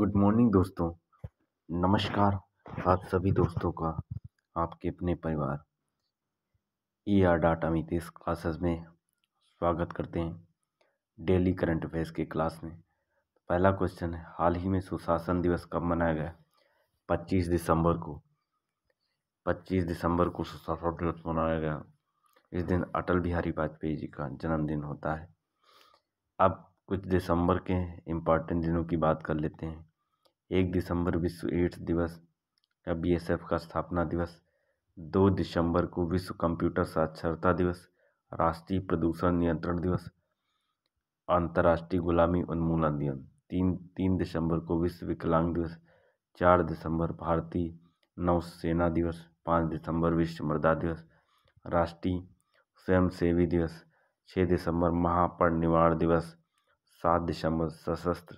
good morning दोस्तों नमस्कार आप सभी दोस्तों का आपके अपने परिवार ई आर डाटा मितेश क्लासेस में स्वागत करते हैं डेली करंट अफेयर्स के क्लास में पहला क्वेश्चन है हाल ही में सुशासन दिवस कब मनाया गया 25 दिसंबर को 25 दिसंबर को सुशासन दिवस मनाया गया इस दिन अटल बिहारी वाजपेयी जी का जन्मदिन होता है अब कुछ दिसंबर के इम्पॉर्टेंट दिनों की बात कर लेते हैं एक दिसंबर विश्व एड्स दिवस या बी एस एफ का स्थापना दिवस दो दिसंबर को विश्व कंप्यूटर साक्षरता दिवस राष्ट्रीय प्रदूषण नियंत्रण दिवस अंतर्राष्ट्रीय गुलामी उन्मूलन दिवस तीन तीन दिसंबर को विश्व विकलांग दिवस चार दिसंबर भारतीय नौसेना दिवस पाँच दिसंबर विश्व मृदा दिवस राष्ट्रीय स्वयंसेवी दिवस छः दिसंबर महापरिनिर्वाण दिवस सात दिसंबर सशस्त्र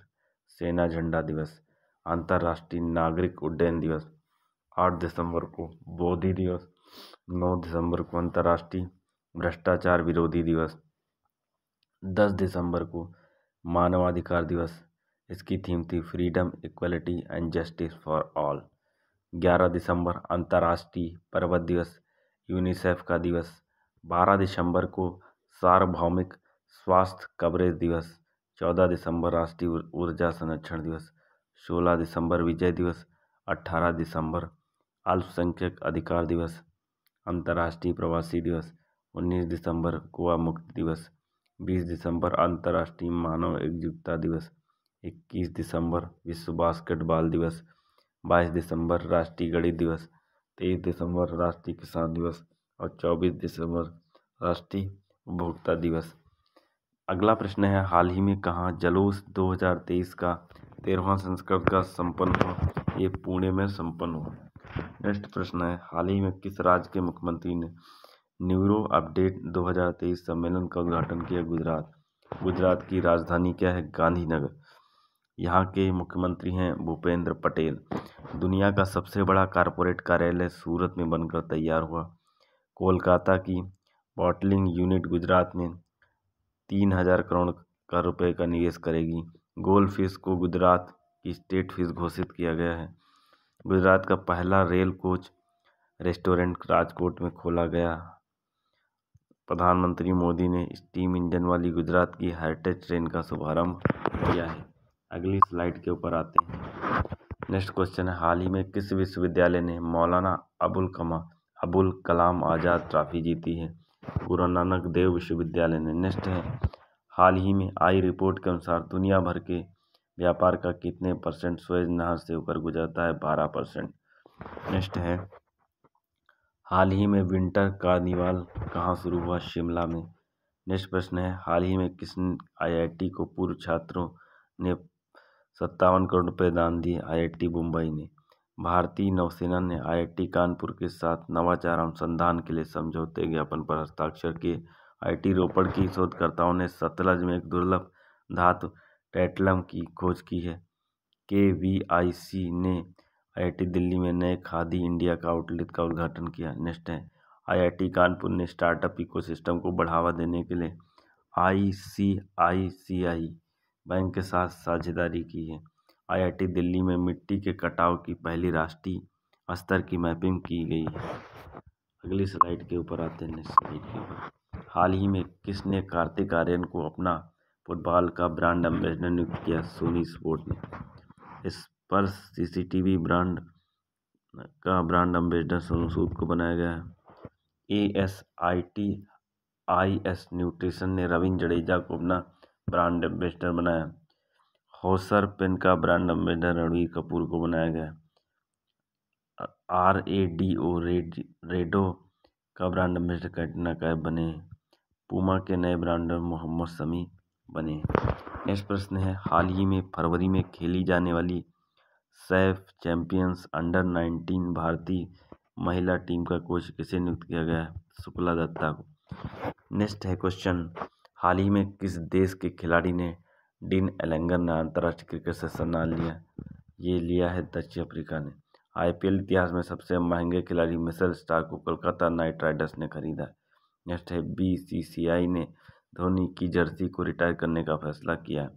सेना झंडा दिवस अंतर्राष्ट्रीय नागरिक उड्डयन दिवस आठ दिसंबर को बोधि दिवस नौ दिसंबर को अंतर्राष्ट्रीय भ्रष्टाचार विरोधी दिवस दस दिसंबर को मानवाधिकार दिवस इसकी थीम थी freedom equality and justice for all ग्यारह दिसंबर अंतर्राष्ट्रीय पर्वत दिवस यूनिसेफ का दिवस बारह दिसंबर को सार्वभौमिक स्वास्थ्य कवरेज दिवस चौदह दिसंबर राष्ट्रीय ऊर्जा संरक्षण दिवस सोलह दिसंबर विजय दिवस अट्ठारह दिसंबर अल्पसंख्यक अधिकार दिवस अंतर्राष्ट्रीय प्रवासी दिवस उन्नीस दिसंबर गोवा मुक्ति दिवस बीस दिसंबर अंतर्राष्ट्रीय मानव एकजुटता दिवस इक्कीस दिसंबर विश्व बास्केटबॉल दिवस बाईस दिसंबर राष्ट्रीय गणित दिवस तेईस दिसंबर राष्ट्रीय किसान दिवस और चौबीस दिसंबर राष्ट्रीय उपभोक्ता दिवस अगला प्रश्न है हाल ही में कहाँ जलूस 2023 का तेरहवा संस्करण का संपन्न हुआ ये पुणे में संपन्न हुआ नेक्स्ट प्रश्न है हाल ही में किस राज्य के मुख्यमंत्री ने न्यूरो अपडेट 2023 सम्मेलन का उद्घाटन किया गुजरात गुजरात की राजधानी क्या है गांधीनगर यहाँ के मुख्यमंत्री हैं भूपेंद्र पटेल दुनिया का सबसे बड़ा कारपोरेट कार्यालय सूरत में बनकर तैयार हुआ कोलकाता की बॉटलिंग यूनिट गुजरात में तीन हज़ार करोड़ का रुपए का निवेश करेगी फिश को गुजरात की स्टेट फिश घोषित किया गया है गुजरात का पहला रेल कोच रेस्टोरेंट राजकोट में खोला गया प्रधानमंत्री मोदी ने स्टीम इंजन वाली गुजरात की हेरिटेज ट्रेन का शुभारंभ किया है अगली स्लाइड के ऊपर आते हैं नेक्स्ट क्वेश्चन है हाल ही में किस विश्वविद्यालय ने मौलाना अबुल कमा अबुल कलाम आज़ाद ट्रॉफी जीती है गुरु नानक देव विश्वविद्यालय ने नेक्स्ट है हाल ही में आई रिपोर्ट के अनुसार दुनिया भर के व्यापार का कितने परसेंट सुएज नहर से होकर गुजरता है बारह परसेंट नेक्स्ट है हाल ही में विंटर कार्निवाल कहाँ शुरू हुआ शिमला में नेक्स्ट प्रश्न है हाल ही में किस आईआईटी को पूर्व छात्रों ने सत्तावन करोड़ रुपये दान दिए आईआईटी मुंबई ने भारतीय नौसेना ने आईआईटी कानपुर के साथ नवाचार अनुसंधान के लिए समझौते ज्ञापन पर हस्ताक्षर किए आईटी रोपड़ की शोधकर्ताओं ने सतलज में एक दुर्लभ धातु टैटलम की खोज की है के वी आई सी ने आईआईटी दिल्ली में नए खादी इंडिया का आउटलेट का उद्घाटन किया नेक्स्ट है आईआईटी कानपुर ने स्टार्टअप इकोसिस्टम को बढ़ावा देने के लिए आईसीआईसीआई बैंक के साथ साझेदारी की है आईआईटी दिल्ली में मिट्टी के कटाव की पहली राष्ट्रीय स्तर की मैपिंग की गई है अगली स्लाइड के ऊपर आते हैं नेक्स्ट स्लाइड के ऊपर हाल ही में किसने कार्तिक आर्यन को अपना फुटबॉल का ब्रांड एम्बेसडर नियुक्त किया सोनी स्पोर्ट ने इस पर सीसीटीवी ब्रांड का ब्रांड एम्बेसडर सोनू सूद को बनाया गया है A S I T I S nutrition ने रविंद्र जडेजा को अपना ब्रांड एम्बेसडर बनाया हौसर पिन का ब्रांड एम्बेसडर रणवीर कपूर को बनाया गया आर ए डी ओ रेड रेडो का ब्रांड एम्बेसडर कैटना कैफ बने पूमा के नए ब्रांडर मोहम्मद शमी बने नेक्स्ट प्रश्न है हाल ही में फरवरी में खेली जाने वाली सैफ चैंपियंस अंडर नाइनटीन भारतीय महिला टीम का कोच किसे नियुक्त किया गया है शुक्ला दत्ता को नेक्स्ट है क्वेश्चन हाल ही में किस देश के खिलाड़ी ने डिन एलेंगर ने अंतर्राष्ट्रीय क्रिकेट से सम्मान लिया ये लिया है दक्षिण अफ्रीका ने आईपीएल इतिहास में सबसे महंगे खिलाड़ी मिसल स्टार को कोलकाता नाइट राइडर्स ने खरीदा नेक्स्ट है बीसीसीआई ने धोनी की जर्सी को रिटायर करने का फैसला किया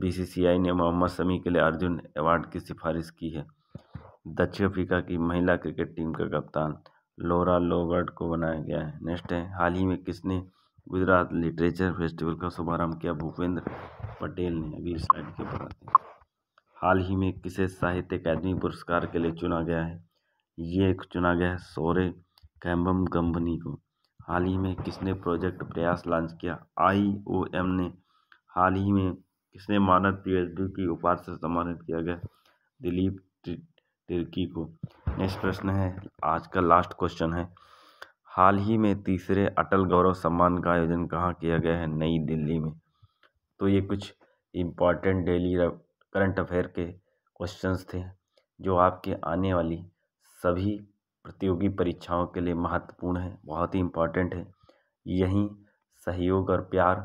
बीसीसीआई ने मोहम्मद शमी के लिए अर्जुन अवार्ड की सिफारिश की है दक्षिण अफ्रीका की महिला क्रिकेट टीम का कप्तान लोरा लोवर्ड को बनाया गया है नेक्स्ट है हाल ही में किसने गुजरात लिटरेचर फेस्टिवल का शुभारंभ किया भूपेंद्र पटेल ने अभी स्लाइड के ऊपर हैं हाल ही में किसे साहित्य अकादमी पुरस्कार के लिए चुना गया है ये चुना गया है सोरे कैम्बम कंपनी को हाल ही में किसने प्रोजेक्ट प्रयास लॉन्च किया आईओएम ने हाल ही में किसने मानद पीएचडी की उपाधि से सम्मानित किया गया दिलीप तिर्की को नेक्स्ट प्रश्न है आज का लास्ट क्वेश्चन है हाल ही में तीसरे अटल गौरव सम्मान का आयोजन कहाँ किया गया है नई दिल्ली में तो ये कुछ इम्पॉर्टेंट डेली करंट अफेयर के क्वेश्चंस थे जो आपके आने वाली सभी प्रतियोगी परीक्षाओं के लिए महत्वपूर्ण है बहुत ही इम्पोर्टेंट है यहीं सहयोग और प्यार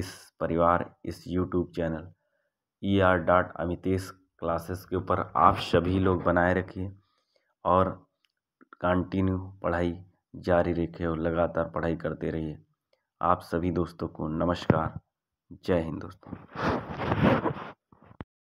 इस परिवार इस YouTube channel E R dot Amitesh classes के ऊपर आप सभी लोग बनाए रखिए और कंटिन्यू पढ़ाई जारी रखिए और लगातार पढ़ाई करते रहिए आप सभी दोस्तों को नमस्कार जय हिंद दोस्तों